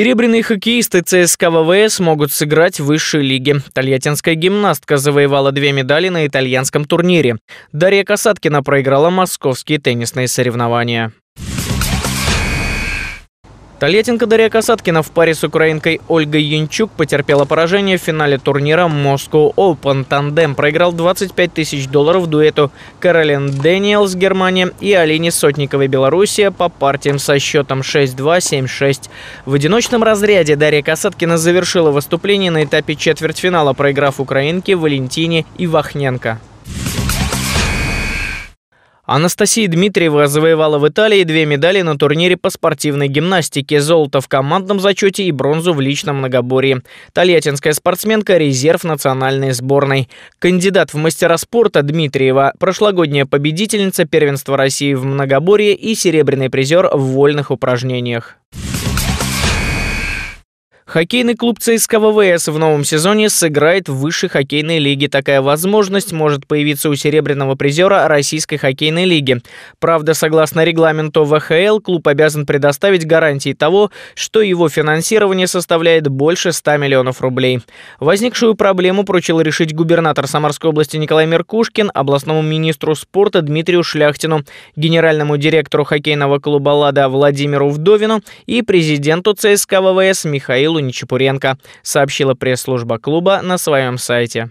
Серебряные хоккеисты ЦСКА ВВС могут сыграть в высшей лиге. Тольяттинская гимнастка завоевала две медали на итальянском турнире. Дарья Касаткина проиграла московские теннисные соревнования. Толетинка Дарья Касаткина в паре с украинкой Ольгой Янчук потерпела поражение в финале турнира Moscow Open. Тандем проиграл 25 тысяч долларов дуэту Каролин Дэниелс Германия и Алине Сотниковой Белоруссия по партиям со счетом 6-2, 7-6. В одиночном разряде Дарья Касаткина завершила выступление на этапе четвертьфинала, проиграв украинке Валентине Ивахненко. Анастасия Дмитриева завоевала в Италии две медали на турнире по спортивной гимнастике, золото в командном зачете и бронзу в личном многоборье. Тольяттинская спортсменка – резерв национальной сборной. Кандидат в мастера спорта Дмитриева – прошлогодняя победительница первенства России в многоборье и серебряный призер в вольных упражнениях. Хоккейный клуб ЦСКА ВВС в новом сезоне сыграет в высшей хоккейной лиге. Такая возможность может появиться у серебряного призера Российской хоккейной лиги. Правда, согласно регламенту ВХЛ, клуб обязан предоставить гарантии того, что его финансирование составляет больше 100 миллионов рублей. Возникшую проблему поручил решить губернатор Самарской области Николай Меркушкин, областному министру спорта Дмитрию Шляхтину, генеральному директору хоккейного клуба «Лада» Владимиру Вдовину и президенту ЦСКА ВВС Михаилу Луни Чепуренко, сообщила пресс-служба клуба на своем сайте.